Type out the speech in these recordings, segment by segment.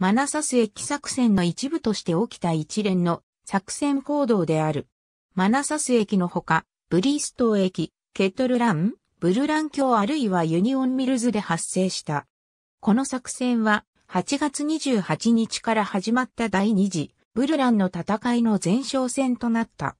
マナサス駅作戦の一部として起きた一連の作戦行動である。マナサス駅のほか、ブリストー駅、ケトルラン、ブルラン橋あるいはユニオンミルズで発生した。この作戦は8月28日から始まった第2次ブルランの戦いの前哨戦となった。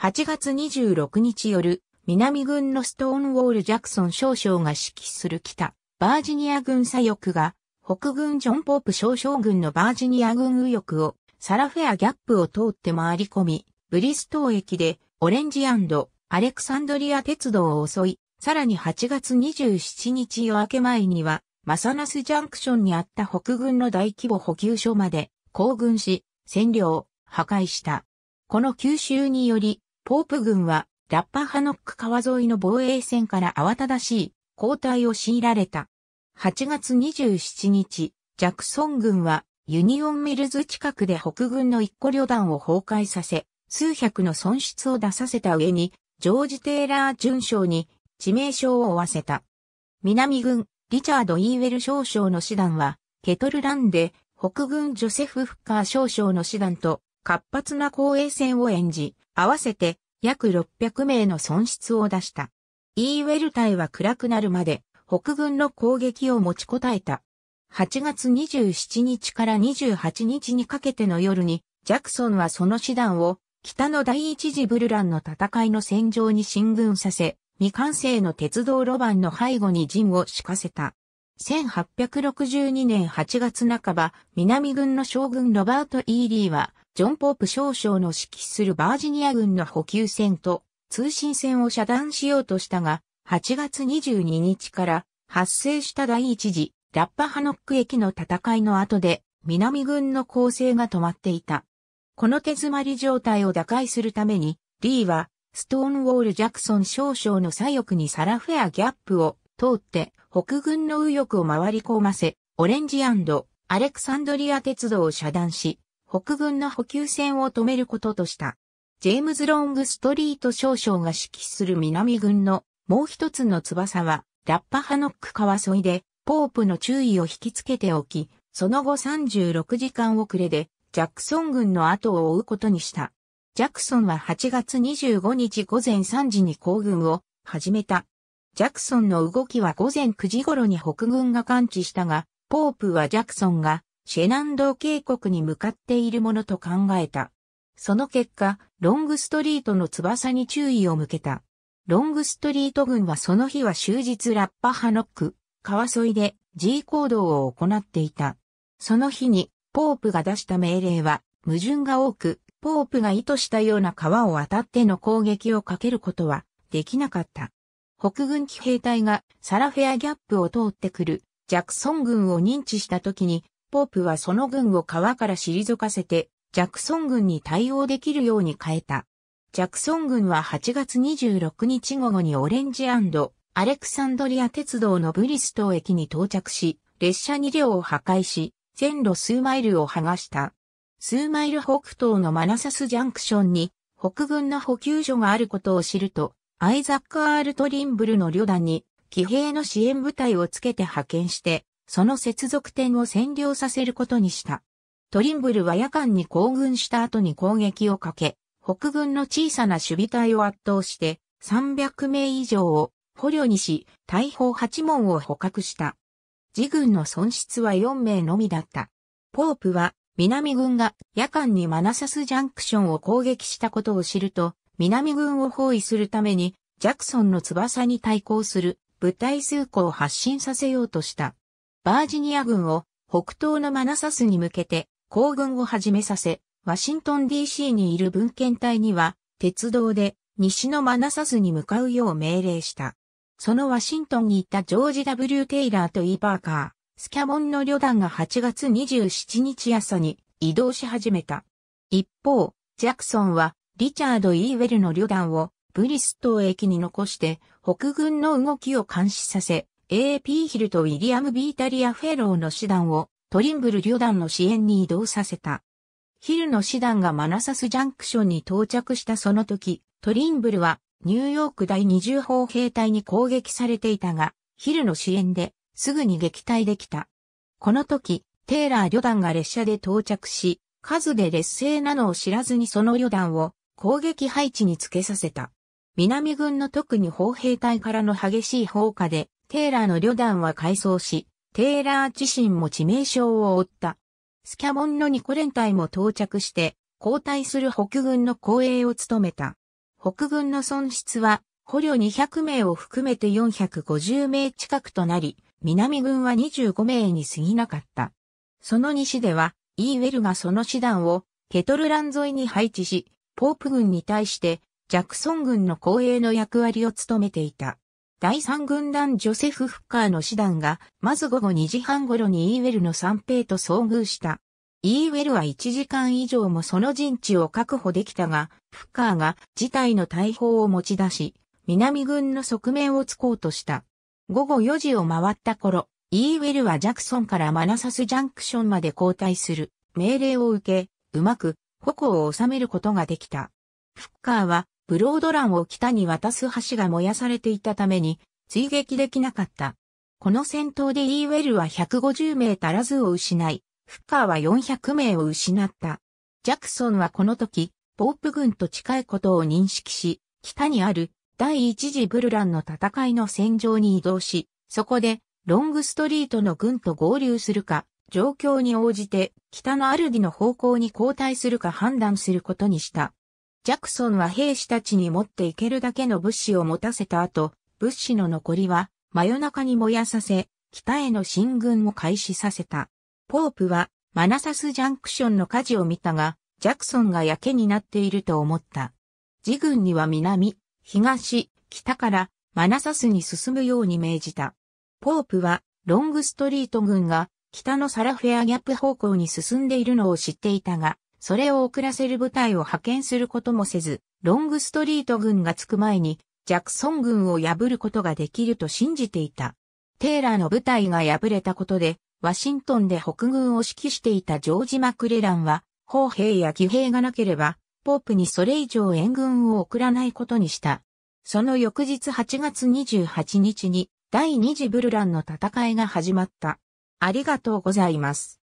8月26日夜、南軍のストーンウォール・ジャクソン少将が指揮する北、バージニア軍左翼が北軍ジョン・ポープ少将軍のバージニア軍右翼をサラフェア・ギャップを通って回り込み、ブリストー駅でオレンジアレクサンドリア鉄道を襲い、さらに8月27日夜明け前には、マサナスジャンクションにあった北軍の大規模補給所まで、行軍し、占領、破壊した。この吸収により、ポープ軍は、ラッパハノック川沿いの防衛線から慌ただしい、交代を強いられた。8月27日、ジャクソン軍はユニオンミルズ近くで北軍の一個旅団を崩壊させ、数百の損失を出させた上に、ジョージ・テイラー准将に致命傷を負わせた。南軍、リチャード・イーウェル少将の師団は、ケトルランで、北軍ジョセフ・フッカー少将の師団と、活発な公衛戦を演じ、合わせて、約600名の損失を出した。イーウェル隊は暗くなるまで、北軍の攻撃を持ちこたえた。8月27日から28日にかけての夜に、ジャクソンはその師団を、北の第一次ブルランの戦いの戦場に進軍させ、未完成の鉄道路盤の背後に陣を敷かせた。1862年8月半ば、南軍の将軍ロバート・イーリーは、ジョン・ポープ少将の指揮するバージニア軍の補給船と通信船を遮断しようとしたが、8月22日から発生した第一次ラッパハノック駅の戦いの後で南軍の攻勢が止まっていた。この手詰まり状態を打開するために、リーはストーンウォール・ジャクソン少将の左翼にサラフェア・ギャップを通って北軍の右翼を回り込ませ、オレンジアレクサンドリア鉄道を遮断し、北軍の補給線を止めることとした。ジェームズ・ロング・ストリート少将が指揮する南軍のもう一つの翼は、ラッパハノック川沿いで、ポープの注意を引きつけておき、その後36時間遅れで、ジャクソン軍の後を追うことにした。ジャクソンは8月25日午前3時に行軍を始めた。ジャクソンの動きは午前9時頃に北軍が感知したが、ポープはジャクソンがシェナンドー渓谷に向かっているものと考えた。その結果、ロングストリートの翼に注意を向けた。ロングストリート軍はその日は終日ラッパハノック、川沿いで G 行動を行っていた。その日にポープが出した命令は矛盾が多く、ポープが意図したような川を渡っての攻撃をかけることはできなかった。北軍機兵隊がサラフェアギャップを通ってくるジャクソン軍を認知した時に、ポープはその軍を川から退かせて、ジャクソン軍に対応できるように変えた。ジャクソン軍は8月26日午後にオレンジアレクサンドリア鉄道のブリスト駅に到着し、列車2両を破壊し、全路数マイルを剥がした。数マイル北東のマナサスジャンクションに北軍の補給所があることを知ると、アイザック・アール・トリンブルの旅団に騎兵の支援部隊をつけて派遣して、その接続点を占領させることにした。トリンブルは夜間に行軍した後に攻撃をかけ、北軍の小さな守備隊を圧倒して300名以上を捕虜にし、大砲8門を捕獲した。自軍の損失は4名のみだった。ポープは南軍が夜間にマナサスジャンクションを攻撃したことを知ると、南軍を包囲するためにジャクソンの翼に対抗する部隊数個を発進させようとした。バージニア軍を北東のマナサスに向けて行軍を始めさせ、ワシントン DC にいる文献隊には、鉄道で西のマナサスに向かうよう命令した。そのワシントンにいたジョージ W. テイラーとイーパーカー、スキャボンの旅団が8月27日朝に移動し始めた。一方、ジャクソンはリチャード・イーウェルの旅団をブリスト駅に残して北軍の動きを監視させ、A.P. ヒルとウィリアム・ビータリア・フェローの師団をトリンブル旅団の支援に移動させた。ヒルの師団がマナサスジャンクションに到着したその時、トリンブルはニューヨーク第20砲兵隊に攻撃されていたが、ヒルの支援ですぐに撃退できた。この時、テーラー旅団が列車で到着し、数で劣勢なのを知らずにその旅団を攻撃配置につけさせた。南軍の特に砲兵隊からの激しい砲火で、テーラーの旅団は改装し、テーラー自身も致命傷を負った。スキャモンのニコ連隊も到着して、交代する北軍の後衛を務めた。北軍の損失は、捕虜200名を含めて450名近くとなり、南軍は25名に過ぎなかった。その西では、イーウェルがその師団をケトルラン沿いに配置し、ポープ軍に対してジャクソン軍の後衛の役割を務めていた。第3軍団ジョセフ・フッカーの師団が、まず午後2時半頃にイーウェルの三兵と遭遇した。イーウェルは1時間以上もその陣地を確保できたが、フッカーが事態の大砲を持ち出し、南軍の側面を突こうとした。午後4時を回った頃、イーウェルはジャクソンからマナサスジャンクションまで交代する命令を受け、うまく矛を収めることができた。フッカーはブロードランを北に渡す橋が燃やされていたために追撃できなかった。この戦闘でイーウェルは150名足らずを失い、フッカーは400名を失った。ジャクソンはこの時、ポープ軍と近いことを認識し、北にある第一次ブルランの戦いの戦場に移動し、そこでロングストリートの軍と合流するか、状況に応じて北のアルディの方向に後退するか判断することにした。ジャクソンは兵士たちに持っていけるだけの物資を持たせた後、物資の残りは真夜中に燃やさせ、北への進軍を開始させた。ポープはマナサスジャンクションの火事を見たが、ジャクソンがやけになっていると思った。自軍には南、東、北からマナサスに進むように命じた。ポープはロングストリート軍が北のサラフェアギャップ方向に進んでいるのを知っていたが、それを遅らせる部隊を派遣することもせず、ロングストリート軍が着く前に、ジャクソン軍を破ることができると信じていた。テイラーの部隊が敗れたことで、ワシントンで北軍を指揮していたジョージ・マクレランは、砲兵や騎兵がなければ、ポープにそれ以上援軍を送らないことにした。その翌日8月28日に、第2次ブルランの戦いが始まった。ありがとうございます。